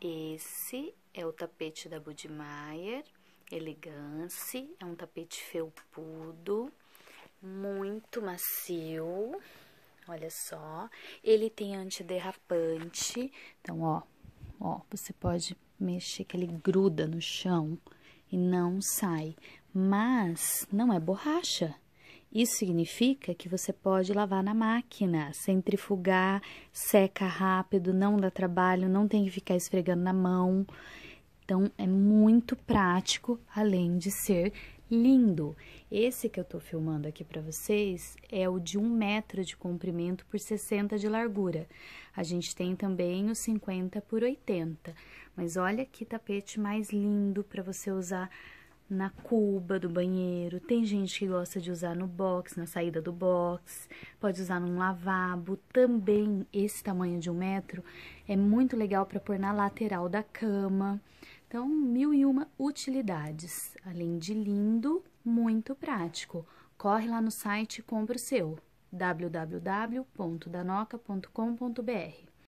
Esse é o tapete da Budmeier, Elegance, é um tapete felpudo, muito macio, olha só. Ele tem antiderrapante, então, ó, ó, você pode mexer que ele gruda no chão e não sai, mas não é borracha, isso significa que você pode lavar na máquina, centrifugar, seca rápido, não dá trabalho, não tem que ficar esfregando na mão. Então é muito prático, além de ser lindo. Esse que eu estou filmando aqui para vocês é o de 1 metro de comprimento por 60 de largura. A gente tem também o 50 por 80. Mas olha que tapete mais lindo para você usar na cuba do banheiro, tem gente que gosta de usar no box, na saída do box, pode usar num lavabo. Também esse tamanho de um metro é muito legal para pôr na lateral da cama. Então, mil e uma utilidades. Além de lindo, muito prático. Corre lá no site e compra o seu www.danoca.com.br.